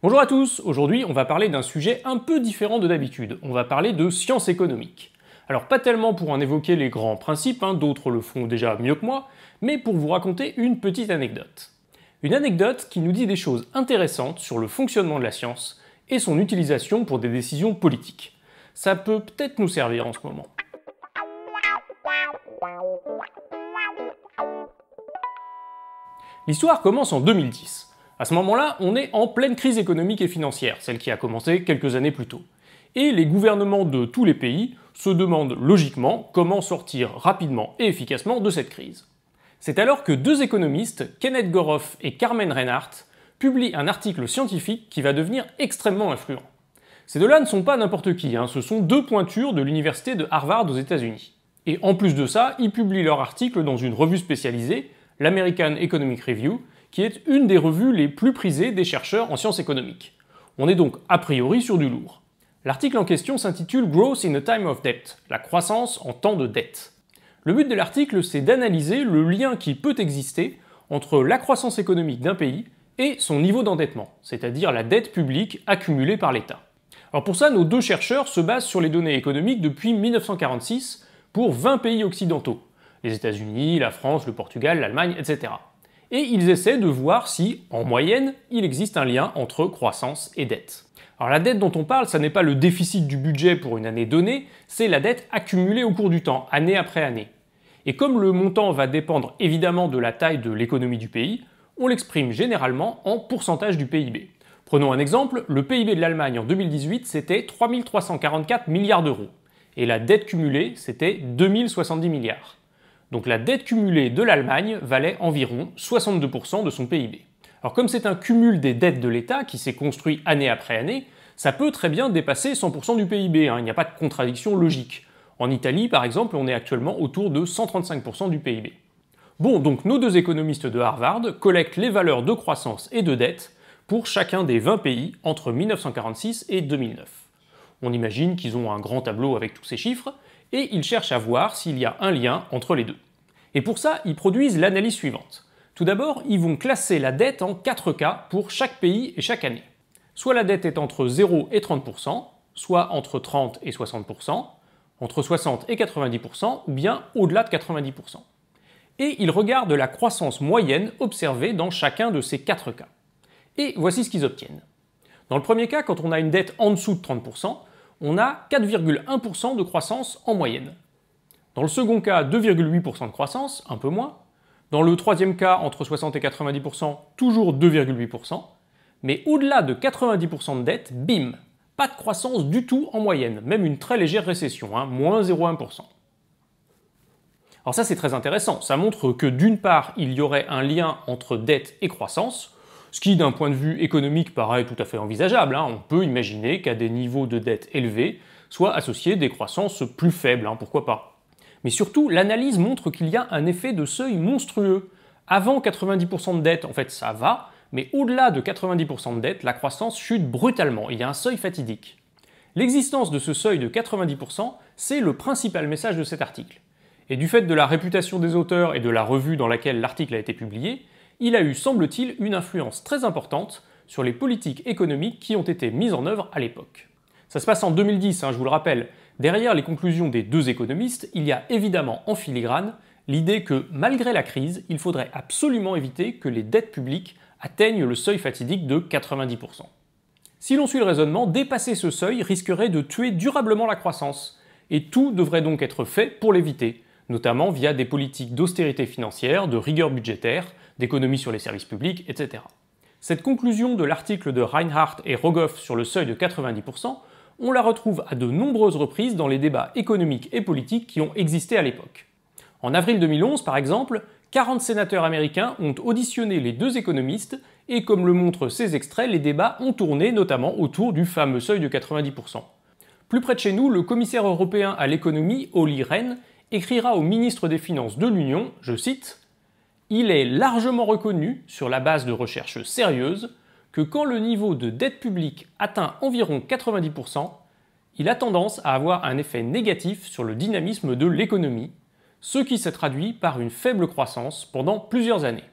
Bonjour à tous, aujourd'hui on va parler d'un sujet un peu différent de d'habitude, on va parler de science économiques. Alors pas tellement pour en évoquer les grands principes, hein, d'autres le font déjà mieux que moi, mais pour vous raconter une petite anecdote. Une anecdote qui nous dit des choses intéressantes sur le fonctionnement de la science et son utilisation pour des décisions politiques. Ça peut peut-être nous servir en ce moment. L'histoire commence en 2010. À ce moment-là, on est en pleine crise économique et financière, celle qui a commencé quelques années plus tôt. Et les gouvernements de tous les pays se demandent logiquement comment sortir rapidement et efficacement de cette crise. C'est alors que deux économistes, Kenneth Goroff et Carmen Reinhardt, publient un article scientifique qui va devenir extrêmement influent. Ces deux-là ne sont pas n'importe qui, hein. ce sont deux pointures de l'université de Harvard aux États-Unis. Et en plus de ça, ils publient leur article dans une revue spécialisée, l'American Economic Review, qui est une des revues les plus prisées des chercheurs en sciences économiques. On est donc a priori sur du lourd. L'article en question s'intitule Growth in a Time of Debt, la croissance en temps de dette. Le but de l'article, c'est d'analyser le lien qui peut exister entre la croissance économique d'un pays et son niveau d'endettement, c'est-à-dire la dette publique accumulée par l'État. Alors pour ça, nos deux chercheurs se basent sur les données économiques depuis 1946 pour 20 pays occidentaux, les États-Unis, la France, le Portugal, l'Allemagne, etc et ils essaient de voir si, en moyenne, il existe un lien entre croissance et dette. Alors la dette dont on parle, ça n'est pas le déficit du budget pour une année donnée, c'est la dette accumulée au cours du temps, année après année. Et comme le montant va dépendre évidemment de la taille de l'économie du pays, on l'exprime généralement en pourcentage du PIB. Prenons un exemple, le PIB de l'Allemagne en 2018, c'était 3344 milliards d'euros, et la dette cumulée, c'était 2070 milliards. Donc la dette cumulée de l'Allemagne valait environ 62% de son PIB. Alors comme c'est un cumul des dettes de l'État qui s'est construit année après année, ça peut très bien dépasser 100% du PIB, hein. il n'y a pas de contradiction logique. En Italie, par exemple, on est actuellement autour de 135% du PIB. Bon, donc nos deux économistes de Harvard collectent les valeurs de croissance et de dette pour chacun des 20 pays entre 1946 et 2009. On imagine qu'ils ont un grand tableau avec tous ces chiffres, et ils cherchent à voir s'il y a un lien entre les deux. Et pour ça, ils produisent l'analyse suivante. Tout d'abord, ils vont classer la dette en 4 cas pour chaque pays et chaque année. Soit la dette est entre 0 et 30%, soit entre 30 et 60%, entre 60 et 90%, ou bien au-delà de 90%. Et ils regardent la croissance moyenne observée dans chacun de ces 4 cas. Et voici ce qu'ils obtiennent. Dans le premier cas, quand on a une dette en dessous de 30%, on a 4,1% de croissance en moyenne. Dans le second cas, 2,8% de croissance, un peu moins. Dans le troisième cas, entre 60 et 90%, toujours 2,8%. Mais au-delà de 90% de dette, bim, pas de croissance du tout en moyenne, même une très légère récession, hein, moins 0,1%. Alors ça c'est très intéressant, ça montre que d'une part il y aurait un lien entre dette et croissance, ce qui d'un point de vue économique paraît tout à fait envisageable, hein. on peut imaginer qu'à des niveaux de dette élevés soient associés des croissances plus faibles, hein, pourquoi pas. Mais surtout, l'analyse montre qu'il y a un effet de seuil monstrueux. Avant 90% de dette, en fait, ça va, mais au-delà de 90% de dette, la croissance chute brutalement. Il y a un seuil fatidique. L'existence de ce seuil de 90%, c'est le principal message de cet article. Et du fait de la réputation des auteurs et de la revue dans laquelle l'article a été publié, il a eu, semble-t-il, une influence très importante sur les politiques économiques qui ont été mises en œuvre à l'époque. Ça se passe en 2010, hein, je vous le rappelle, Derrière les conclusions des deux économistes, il y a évidemment en filigrane l'idée que malgré la crise, il faudrait absolument éviter que les dettes publiques atteignent le seuil fatidique de 90%. Si l'on suit le raisonnement, dépasser ce seuil risquerait de tuer durablement la croissance, et tout devrait donc être fait pour l'éviter, notamment via des politiques d'austérité financière, de rigueur budgétaire, d'économie sur les services publics, etc. Cette conclusion de l'article de Reinhardt et Rogoff sur le seuil de 90% on la retrouve à de nombreuses reprises dans les débats économiques et politiques qui ont existé à l'époque. En avril 2011, par exemple, 40 sénateurs américains ont auditionné les deux économistes et comme le montrent ces extraits, les débats ont tourné notamment autour du fameux seuil de 90%. Plus près de chez nous, le commissaire européen à l'économie, Olly Rehn, écrira au ministre des Finances de l'Union, je cite, Il est largement reconnu, sur la base de recherches sérieuses, que quand le niveau de dette publique atteint environ 90%, il a tendance à avoir un effet négatif sur le dynamisme de l'économie, ce qui s'est traduit par une faible croissance pendant plusieurs années.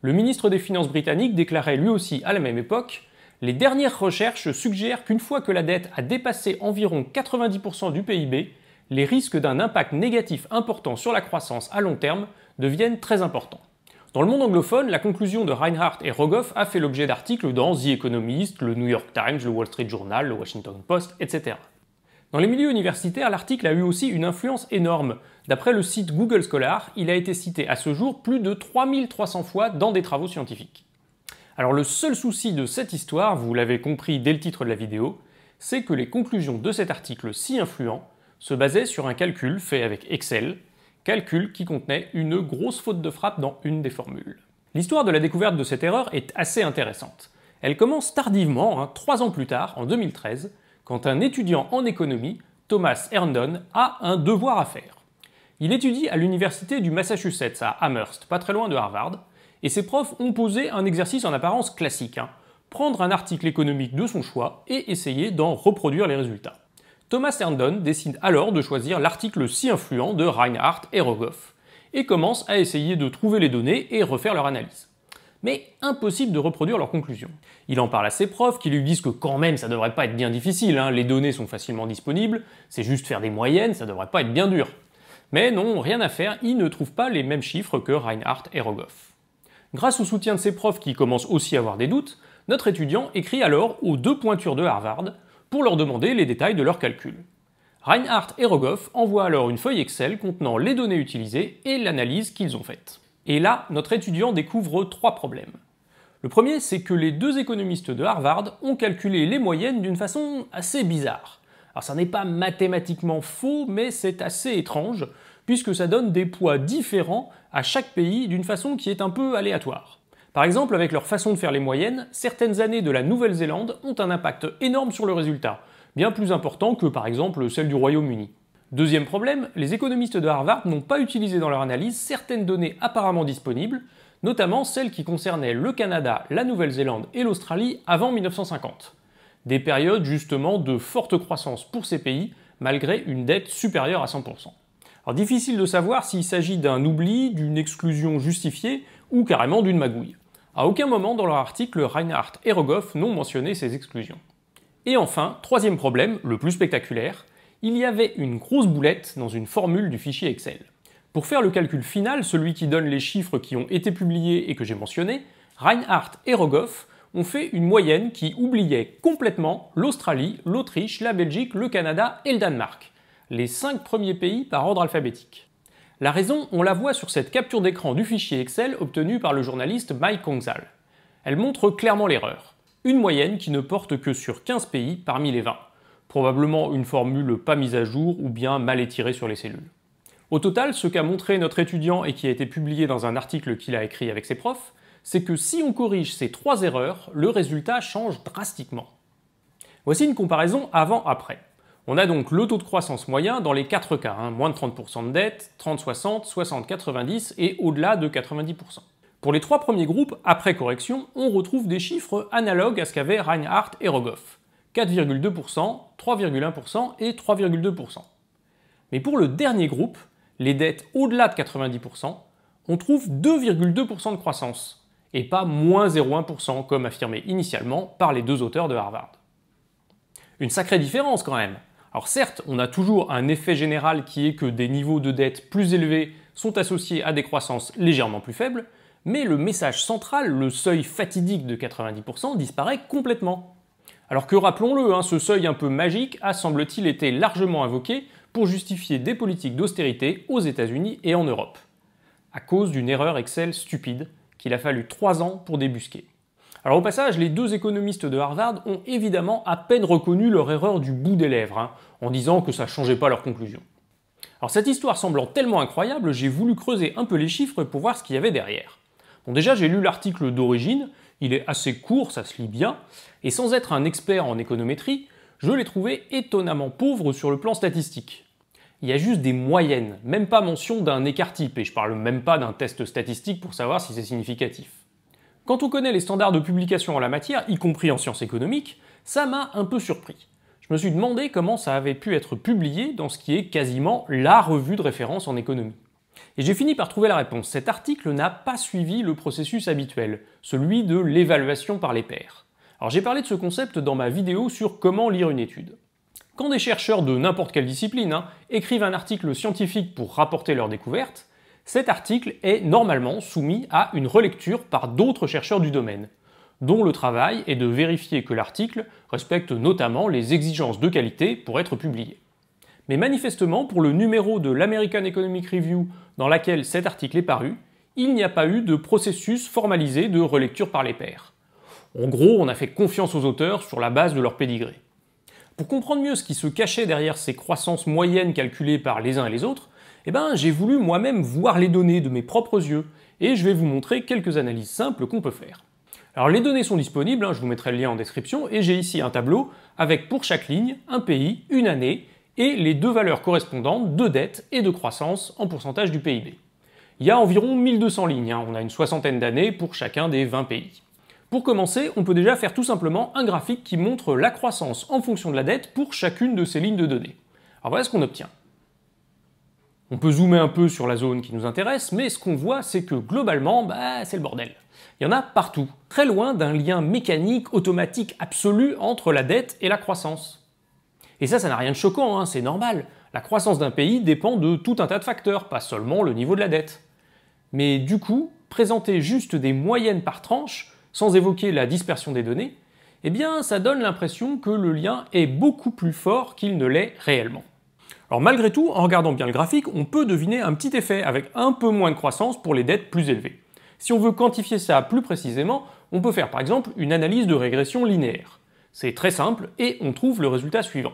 Le ministre des Finances britannique déclarait lui aussi à la même époque Les dernières recherches suggèrent qu'une fois que la dette a dépassé environ 90% du PIB, les risques d'un impact négatif important sur la croissance à long terme deviennent très importants. Dans le monde anglophone, la conclusion de Reinhardt et Rogoff a fait l'objet d'articles dans The Economist, le New York Times, le Wall Street Journal, le Washington Post, etc. Dans les milieux universitaires, l'article a eu aussi une influence énorme. D'après le site Google Scholar, il a été cité à ce jour plus de 3300 fois dans des travaux scientifiques. Alors le seul souci de cette histoire, vous l'avez compris dès le titre de la vidéo, c'est que les conclusions de cet article si influent se basaient sur un calcul fait avec Excel, calcul qui contenait une grosse faute de frappe dans une des formules. L'histoire de la découverte de cette erreur est assez intéressante. Elle commence tardivement, hein, trois ans plus tard, en 2013, quand un étudiant en économie, Thomas Herndon, a un devoir à faire. Il étudie à l'université du Massachusetts à Amherst, pas très loin de Harvard, et ses profs ont posé un exercice en apparence classique. Hein, prendre un article économique de son choix et essayer d'en reproduire les résultats. Thomas Herndon décide alors de choisir l'article si influent de Reinhardt et Rogoff, et commence à essayer de trouver les données et refaire leur analyse. Mais impossible de reproduire leurs conclusions. Il en parle à ses profs qui lui disent que quand même ça devrait pas être bien difficile, hein. les données sont facilement disponibles, c'est juste faire des moyennes, ça devrait pas être bien dur. Mais non, rien à faire, il ne trouve pas les mêmes chiffres que Reinhardt et Rogoff. Grâce au soutien de ses profs qui commencent aussi à avoir des doutes, notre étudiant écrit alors aux deux pointures de Harvard, pour leur demander les détails de leurs calculs. Reinhardt et Rogoff envoient alors une feuille Excel contenant les données utilisées et l'analyse qu'ils ont faite. Et là, notre étudiant découvre trois problèmes. Le premier, c'est que les deux économistes de Harvard ont calculé les moyennes d'une façon assez bizarre. Alors ça n'est pas mathématiquement faux, mais c'est assez étrange, puisque ça donne des poids différents à chaque pays d'une façon qui est un peu aléatoire. Par exemple, avec leur façon de faire les moyennes, certaines années de la Nouvelle-Zélande ont un impact énorme sur le résultat, bien plus important que par exemple celle du Royaume-Uni. Deuxième problème, les économistes de Harvard n'ont pas utilisé dans leur analyse certaines données apparemment disponibles, notamment celles qui concernaient le Canada, la Nouvelle-Zélande et l'Australie avant 1950. Des périodes justement de forte croissance pour ces pays, malgré une dette supérieure à 100%. Alors difficile de savoir s'il s'agit d'un oubli, d'une exclusion justifiée ou carrément d'une magouille. À aucun moment dans leur article, Reinhardt et Rogoff n'ont mentionné ces exclusions. Et enfin, troisième problème, le plus spectaculaire, il y avait une grosse boulette dans une formule du fichier Excel. Pour faire le calcul final, celui qui donne les chiffres qui ont été publiés et que j'ai mentionnés, Reinhardt et Rogoff ont fait une moyenne qui oubliait complètement l'Australie, l'Autriche, la Belgique, le Canada et le Danemark. Les cinq premiers pays par ordre alphabétique. La raison, on la voit sur cette capture d'écran du fichier Excel obtenu par le journaliste Mike Kongzal. Elle montre clairement l'erreur. Une moyenne qui ne porte que sur 15 pays parmi les 20. Probablement une formule pas mise à jour ou bien mal étirée sur les cellules. Au total, ce qu'a montré notre étudiant et qui a été publié dans un article qu'il a écrit avec ses profs, c'est que si on corrige ces trois erreurs, le résultat change drastiquement. Voici une comparaison avant-après. On a donc le taux de croissance moyen dans les quatre cas, hein, moins de 30% de dette, 30-60, 60-90 et au-delà de 90%. Pour les trois premiers groupes, après correction, on retrouve des chiffres analogues à ce qu'avaient Reinhardt et Rogoff. 4,2%, 3,1% et 3,2%. Mais pour le dernier groupe, les dettes au-delà de 90%, on trouve 2,2% de croissance, et pas moins 0,1% comme affirmé initialement par les deux auteurs de Harvard. Une sacrée différence quand même. Alors certes, on a toujours un effet général qui est que des niveaux de dette plus élevés sont associés à des croissances légèrement plus faibles, mais le message central, le seuil fatidique de 90%, disparaît complètement. Alors que rappelons-le, hein, ce seuil un peu magique a semble-t-il été largement invoqué pour justifier des politiques d'austérité aux États-Unis et en Europe, à cause d'une erreur Excel stupide qu'il a fallu trois ans pour débusquer. Alors au passage, les deux économistes de Harvard ont évidemment à peine reconnu leur erreur du bout des lèvres, hein, en disant que ça ne changeait pas leur conclusion. Alors cette histoire semblant tellement incroyable, j'ai voulu creuser un peu les chiffres pour voir ce qu'il y avait derrière. Bon déjà j'ai lu l'article d'origine, il est assez court, ça se lit bien, et sans être un expert en économétrie, je l'ai trouvé étonnamment pauvre sur le plan statistique. Il y a juste des moyennes, même pas mention d'un écart type, et je parle même pas d'un test statistique pour savoir si c'est significatif. Quand on connaît les standards de publication en la matière, y compris en sciences économiques, ça m'a un peu surpris. Je me suis demandé comment ça avait pu être publié dans ce qui est quasiment la revue de référence en économie. Et j'ai fini par trouver la réponse. Cet article n'a pas suivi le processus habituel, celui de l'évaluation par les pairs. Alors j'ai parlé de ce concept dans ma vidéo sur comment lire une étude. Quand des chercheurs de n'importe quelle discipline hein, écrivent un article scientifique pour rapporter leur découverte, cet article est normalement soumis à une relecture par d'autres chercheurs du domaine, dont le travail est de vérifier que l'article respecte notamment les exigences de qualité pour être publié. Mais manifestement, pour le numéro de l'American Economic Review dans lequel cet article est paru, il n'y a pas eu de processus formalisé de relecture par les pairs. En gros, on a fait confiance aux auteurs sur la base de leur pédigré. Pour comprendre mieux ce qui se cachait derrière ces croissances moyennes calculées par les uns et les autres, eh ben, j'ai voulu moi-même voir les données de mes propres yeux, et je vais vous montrer quelques analyses simples qu'on peut faire. Alors les données sont disponibles, hein, je vous mettrai le lien en description, et j'ai ici un tableau avec pour chaque ligne un pays, une année, et les deux valeurs correspondantes de dette et de croissance en pourcentage du PIB. Il y a environ 1200 lignes, hein, on a une soixantaine d'années pour chacun des 20 pays. Pour commencer, on peut déjà faire tout simplement un graphique qui montre la croissance en fonction de la dette pour chacune de ces lignes de données. Alors voilà ce qu'on obtient. On peut zoomer un peu sur la zone qui nous intéresse, mais ce qu'on voit, c'est que globalement, bah, c'est le bordel. Il y en a partout, très loin d'un lien mécanique, automatique, absolu entre la dette et la croissance. Et ça, ça n'a rien de choquant, hein, c'est normal. La croissance d'un pays dépend de tout un tas de facteurs, pas seulement le niveau de la dette. Mais du coup, présenter juste des moyennes par tranche, sans évoquer la dispersion des données, eh bien, ça donne l'impression que le lien est beaucoup plus fort qu'il ne l'est réellement. Alors malgré tout, en regardant bien le graphique, on peut deviner un petit effet avec un peu moins de croissance pour les dettes plus élevées. Si on veut quantifier ça plus précisément, on peut faire par exemple une analyse de régression linéaire. C'est très simple et on trouve le résultat suivant.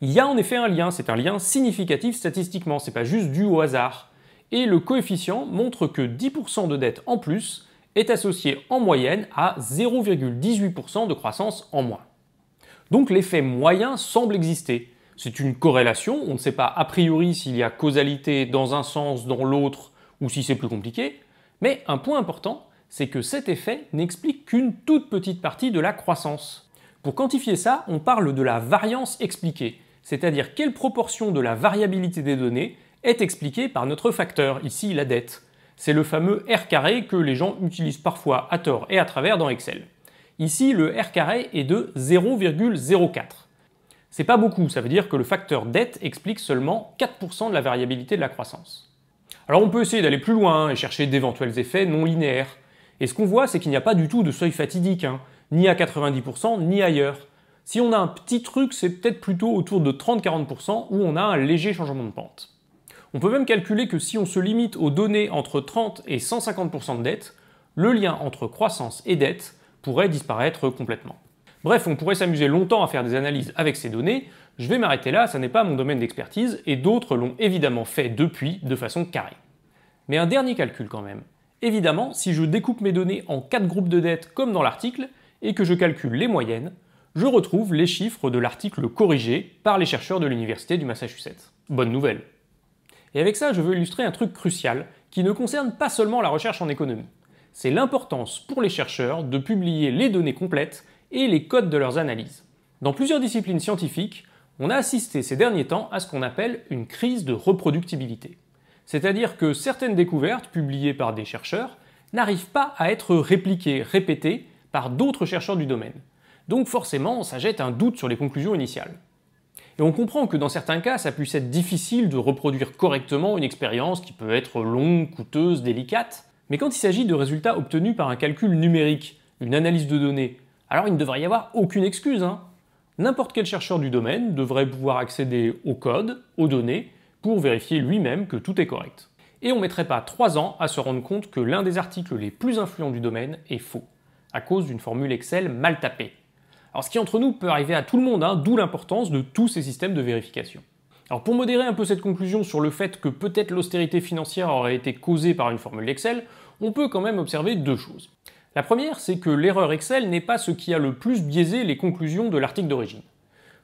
Il y a en effet un lien, c'est un lien significatif statistiquement, c'est pas juste dû au hasard. Et le coefficient montre que 10% de dette en plus est associé en moyenne à 0,18% de croissance en moins. Donc l'effet moyen semble exister, c'est une corrélation. On ne sait pas a priori s'il y a causalité dans un sens, dans l'autre, ou si c'est plus compliqué. Mais un point important, c'est que cet effet n'explique qu'une toute petite partie de la croissance. Pour quantifier ça, on parle de la variance expliquée, c'est-à-dire quelle proportion de la variabilité des données est expliquée par notre facteur, ici la dette. C'est le fameux R carré que les gens utilisent parfois à tort et à travers dans Excel. Ici, le R carré est de 0,04. C'est pas beaucoup, ça veut dire que le facteur dette explique seulement 4% de la variabilité de la croissance. Alors on peut essayer d'aller plus loin hein, et chercher d'éventuels effets non linéaires. Et ce qu'on voit, c'est qu'il n'y a pas du tout de seuil fatidique, hein, ni à 90%, ni ailleurs. Si on a un petit truc, c'est peut-être plutôt autour de 30-40% où on a un léger changement de pente. On peut même calculer que si on se limite aux données entre 30 et 150% de dette, le lien entre croissance et dette pourrait disparaître complètement. Bref, on pourrait s'amuser longtemps à faire des analyses avec ces données. Je vais m'arrêter là, ça n'est pas mon domaine d'expertise, et d'autres l'ont évidemment fait depuis de façon carrée. Mais un dernier calcul quand même. Évidemment, si je découpe mes données en quatre groupes de dettes comme dans l'article, et que je calcule les moyennes, je retrouve les chiffres de l'article corrigé par les chercheurs de l'Université du Massachusetts. Bonne nouvelle. Et avec ça, je veux illustrer un truc crucial qui ne concerne pas seulement la recherche en économie. C'est l'importance pour les chercheurs de publier les données complètes et les codes de leurs analyses. Dans plusieurs disciplines scientifiques, on a assisté ces derniers temps à ce qu'on appelle une crise de reproductibilité. C'est-à-dire que certaines découvertes publiées par des chercheurs n'arrivent pas à être répliquées, répétées par d'autres chercheurs du domaine. Donc forcément, ça jette un doute sur les conclusions initiales. Et on comprend que dans certains cas, ça puisse être difficile de reproduire correctement une expérience qui peut être longue, coûteuse, délicate, mais quand il s'agit de résultats obtenus par un calcul numérique, une analyse de données alors il ne devrait y avoir aucune excuse. Hein. N'importe quel chercheur du domaine devrait pouvoir accéder au code, aux données, pour vérifier lui-même que tout est correct. Et on ne mettrait pas 3 ans à se rendre compte que l'un des articles les plus influents du domaine est faux, à cause d'une formule Excel mal tapée. Alors ce qui entre nous peut arriver à tout le monde, hein, d'où l'importance de tous ces systèmes de vérification. Alors pour modérer un peu cette conclusion sur le fait que peut-être l'austérité financière aurait été causée par une formule Excel, on peut quand même observer deux choses. La première, c'est que l'erreur Excel n'est pas ce qui a le plus biaisé les conclusions de l'article d'origine.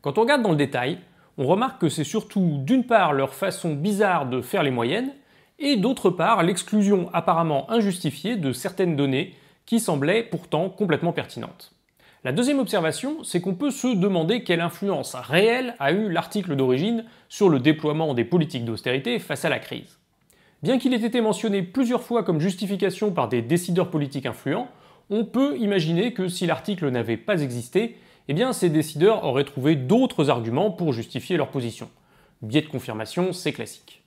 Quand on regarde dans le détail, on remarque que c'est surtout d'une part leur façon bizarre de faire les moyennes, et d'autre part l'exclusion apparemment injustifiée de certaines données qui semblaient pourtant complètement pertinentes. La deuxième observation, c'est qu'on peut se demander quelle influence réelle a eu l'article d'origine sur le déploiement des politiques d'austérité face à la crise. Bien qu'il ait été mentionné plusieurs fois comme justification par des décideurs politiques influents, on peut imaginer que si l'article n'avait pas existé, eh bien ces décideurs auraient trouvé d'autres arguments pour justifier leur position. Biais de confirmation, c'est classique.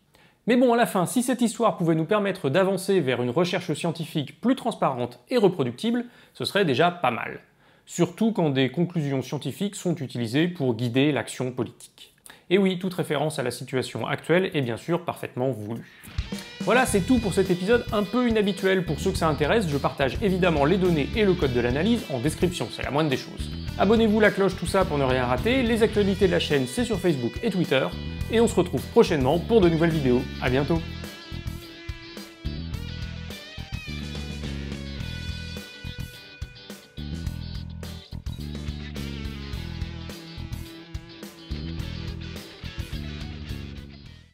Mais bon, à la fin, si cette histoire pouvait nous permettre d'avancer vers une recherche scientifique plus transparente et reproductible, ce serait déjà pas mal. Surtout quand des conclusions scientifiques sont utilisées pour guider l'action politique. Et oui, toute référence à la situation actuelle est bien sûr parfaitement voulue. Voilà, c'est tout pour cet épisode un peu inhabituel. Pour ceux que ça intéresse, je partage évidemment les données et le code de l'analyse en description, c'est la moindre des choses. Abonnez-vous, la cloche, tout ça pour ne rien rater. Les actualités de la chaîne, c'est sur Facebook et Twitter. Et on se retrouve prochainement pour de nouvelles vidéos. À bientôt